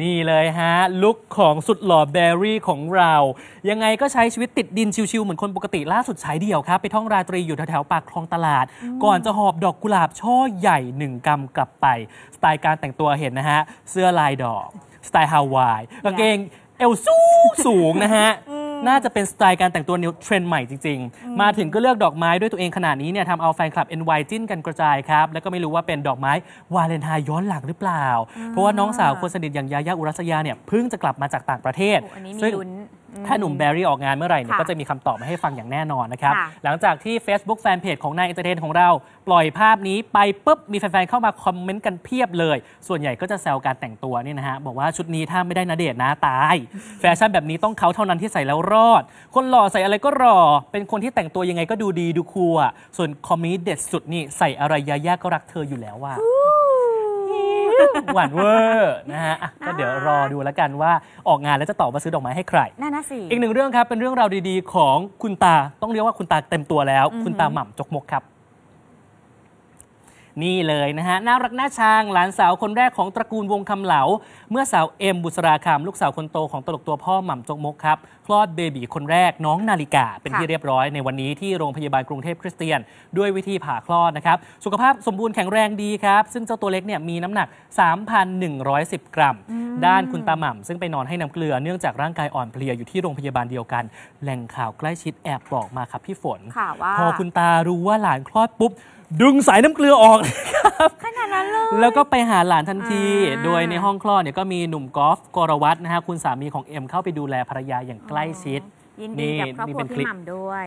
นี่เลยฮะลุคของสุดหล่อแบรี่ของเรา ยังไงก็ใช้ชีวิตติดดินชิวๆเหมือนคนปกติล่าสุดสายเดี่ยวครับ ไปท่องราตรีอยู่แถวๆ ปากคลองตลาด ก่อนจะหอบดอกกุหลาบ ช่อใหญ่หนึ่งกำกลับไป สไตล์การแต่งตัวเห็นนะฮะ เสื้อลายดอก สไตล์ฮาวายกางเกงเอวสูงสูงนะฮะน่าจะเป็นสไตล์การแต่งตัวนิวเทรนด์ใหม่จริง ๆ มาถึงก็เลือกดอกไม้ด้วยตัวเองขนาดนี้เนี่ยทำเอาแฟนคลับ NY จิ้นกันกระจายครับ แล้วก็ไม่รู้ว่าเป็นดอกไม้วาเลนไทน์ย้อนหลังหรือเปล่า เพราะว่าน้องสาวคนสนิทอย่างยายาอุรัสยาเนี่ยเพิ่งจะกลับมาจากต่างประเทศซึ่งถ้าหนุ่มแบรี่ออกงานเมื่อไหร่เนี่ยก็จะมีคำตอบมาให้ฟังอย่างแน่นอนนะครับ หลังจากที่ Facebook Fanpage ของนายเอนเตอร์เทนของเรา ปล่อยภาพนี้ไปปุ๊บ มีแฟน ๆ เข้ามาคอมเมนต์กันเพียบเลย ส่วนใหญ่ก็จะแซวการแต่งตัวนี่นะฮะ บอกว่าชุดนี้ถ้าไม่ได้นาเดชนะตาย แฟชั่นแบบนี้ต้องเขาเท่านั้นที่ใส่แล้วรอด คนหล่อใส่อะไรก็หล่อเป็นคนที่แต่งตัวยังไงก็ดูดีดูคูลส่วนคอมมิเด็ดสุดนี่ใส่อะไรยายาก็รักเธออยู่แล้วว่ะหวานเวอร์นะฮะก็เดี๋ยวรอดูแล้วกันว่า ออกงานแล้วจะตอบว่าซื้อดอกไม้ให้ใครน่นะสิอีกหนึ่งเรื่องครับ เป็นเรื่องราวดีๆ ของคุณตาต้องเรียกว่าคุณตาเต็มตัวแล้ว คุณตาหม่ำจกมกครับนี่เลยนะฮะน่ารักน่าชังหลานสาวคนแรกของตระกูลวงคำเหลา เมื่อสาวเอ็มบุษราคำลูกสาวคนโตของตลกตัวพ่อหม่ำจกมกครับ คลอดเบบีคนแรกน้องนาฬิกา เป็นที่เรียบร้อยในวันนี้ที่โรงพยาบาลกรุงเทพคริสเตียนด้วยวิธีผ่าคลอดนะครับ สุขภาพสมบูรณ์แข็งแรงดีครับ ซึ่งเจ้าตัวเล็กเนี่ยมีน้ำหนัก 3,110 กรัมด้านคุณตาหม่ำซึ่งไปนอนให้น้ำเกลือเนื่องจากร่างกายอ่อนเพลียอยู่ที่โรงพยาบาลเดียวกัน แหล่งข่าวใกล้ชิดแอบบอกมาครับพี่ฝน พอคุณตารู้ว่าหลานคลอดปุ๊บดึงสายน้ำเกลือออกครับ ขนาดนั้นเลยแล้วก็ไปหาหลานทันที โดยในห้องคลอดเนี่ยก็มีหนุ่มกอล์ฟกรวัตนะฮะ คุณสามีของเอ็ม เข้าไปดูแลภรรยาอย่างใกล้ชิดยินดีกับครอบครัวพี่หม่ำด้วย